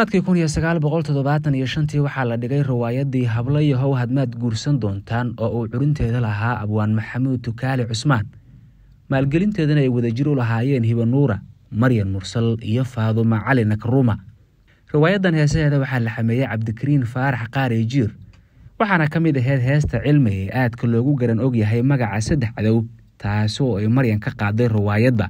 sanadkii kun iyo sagaal boqol toddobaatan iyo shantii waxaa la dhigay riwaayadii habla yahow hadmaad guursan doontaan oo uu curinteeda lahaa abwaan maxamuud tukaali cusmaan maalgelinteedana ay wadajir u lahaayeen hibanuura maryan mursal iyo faaduma cali nakruuma riwaayaddan heesaheeda waxaa la xameeyey cabdikariin faarax qaari jiir waxaana ka mid ahayd heesta cilmi ee aadka loogu garan og yahay magaca saddex cadow taasi oo ay maryan ka qaaday riwaayadda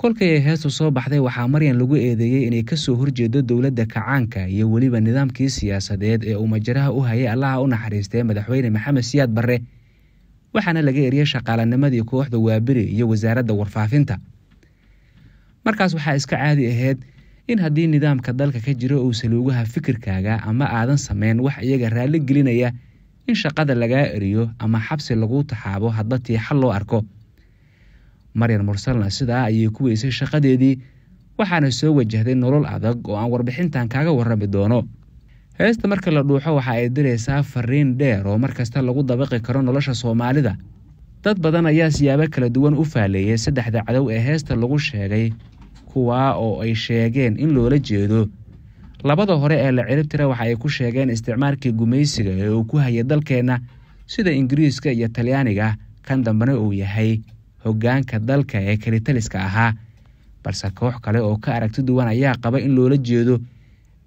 kolkay ay heestu soo baxday waxaa maryan lagu eedeeyey inay kasoo horjeedo dowladda kacaanka iyo weliba nidaamkii siyaasadeed ee uu majaraha u hayay allaha u naxariistee madaxweyne maxamed siyaad barre waxaana laga eriyey shaqaalanimadii kooxda waaberi iyo wasaaradda warfaafinta markaas waxaa iska caadi ahayd in haddii nidaamka dalka ka jiro uu saluugaha fikirkaaga ama aadan sameyn wax iyaga raalli gelinaya in shaqada lagaa eriyo ama xabsi laguu taxaabo hadba xal loo arko maryan mursalna sidaa ayay ku weysay shaqadeedii waxaana soo wajahday nolol adag oo aan warbixintan kaaga warrami doono heesta marka la dhuuxo waxa ay diraysaa fariin dheer oo mar kasta lagu dabaqi karo nolosha soomaalida dad badan ayaa siyaabo kala duwan u faaleeyay saddexda cadow ee heesta lagu sheegay kuwaa oo ay sheegeen in loola jeedo labada hore ee la ciribtira waxa ay ku sheegeen isticmaalkii gumaysiga ee uu ku hayay dalkeenna sida ingiriiska iyo talyaaniga kan dambena uu yahay hogaanka dalka ee kalitaliska ahaa balse koox kale oo ka aragti duwan ayaa qaba in loola jeedo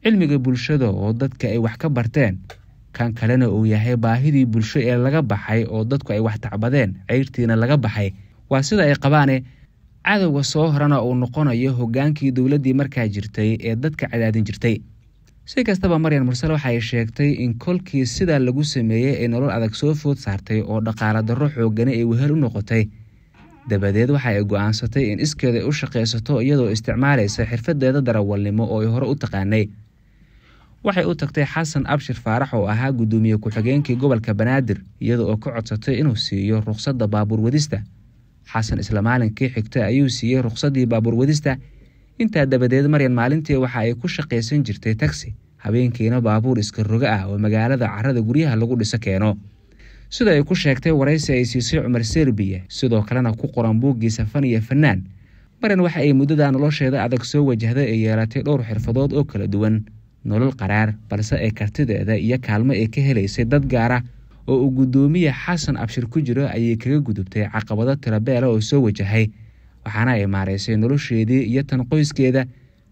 cilmiga bulshada oo dadka ay wax ka barteen kan kalena uu yahay baahidii bulsho ee laga baxay oo dadku ay wax tacbadeen ceyrtiina laga baxay waa sida ay qabaane eh, cadowga soo horana uu noqonayo hoggaankii dowladdii markaa jirtay ee dadka cadaadin jirtay si kastaba maryan mursal waxa ay sheegtay in kolkii sidaa lagu sameeyey ay nolol adag soo food saartay oo dhaqaale darro xoogani ay wehel u noqotay dabadeed waxa ay go'aansatay in iskeed ay u shaqaysato iyadoo isticmaalaysa xirfadeeda darawalnimo oo ay hore u taqaanay waxay u tagtay xasan abshir faarax oo ahaa guddoomiye ku-xigeenkii gobolka banaadir iyada oo ka codsatay inuu siiyo rukhsadda baabuur wadista xasan isla maalinkii xigta ayuu siiyey rukhsaddii baabuur wadista intaa dabadeed maryan maalintii waxa ay ku shaqaysan jirtay tagsi habeenkiina baabuur iska roga ah oo magaalada carada guryaha lagu dhiso keeno sida ay ku sheegtay waraysi ay siisay cumar serbiya sidoo kalena ku qoran buuggiisa fan iyo fanaan marin waxa ay muddada nolosheeda adag soo wajahday ee yeelatay dhowr xirfadood oo kala duwan nolol qaraar balse ay kartideeda iyo kaalmo ay ka helaysay dad gaara oo uu guddoomiya xasan abshir ku jiro ayay kaga gudubtay caqabado tirabeela oo soo wajahay waxaana ay maaraysay nolosheedii iyo tan qoyskeeda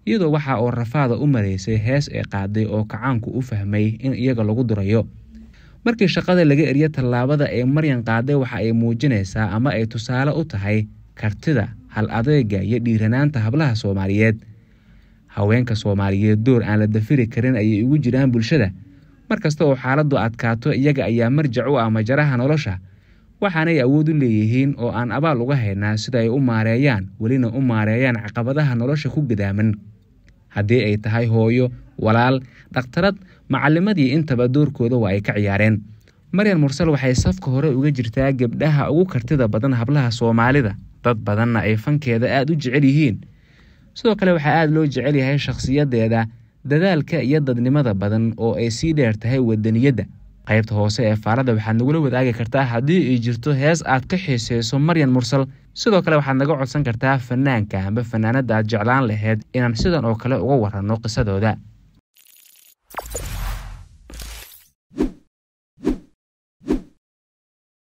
iyadoo waxa oo rafaada u maraysay hees ay qaaday oo kacaanku u fahmay in iyaga lagu durayo markii shaqada laga eriyo tallaabada ee maryan qaaday waxa ay muujinaysaa ama ay tusaale u tahay kartida hal adeega iyo dhiiranaanta hablaha soomaaliyeed haweenka soomaaliyeed door aan la dafiri karin ayay ugu jiraan bulshada markasta oo xaaladdu adkaato iyaga ayaa marjac u ah majaraha nolosha waxaanay awood u leeyihiin oo aan abaal uga haynaa sida ay u maareeyaan welina u maareeyaan caqabadaha nolosha ku gadaaman haddii ay tahay hooyo walaal dhakhtarad macalimadii intaba doorkooda waa ay ka ciyaareen maryan mursal waxay safka hore uga jirtaa gabdhaha ugu kartida badan hablaha soomaalida dad badanna ay fankeeda aad u jecel yihiin sidoo kale waxaa aada loo jecel yahay shakhsiyadeeda dadaalka iyo dadnimada badan oo ay sii dheer tahay wadaniyadda qaybta hoose ee faalada waxaad nagula wadaagi kartaa haddii ay jirto hees aad ka xiiseyso maryan mursal sidoo kale waxaad naga codsan kartaa fanaanka amba fanaanada aad jeclaan laheyd inaan sidan oo kale uga waranno qisadooda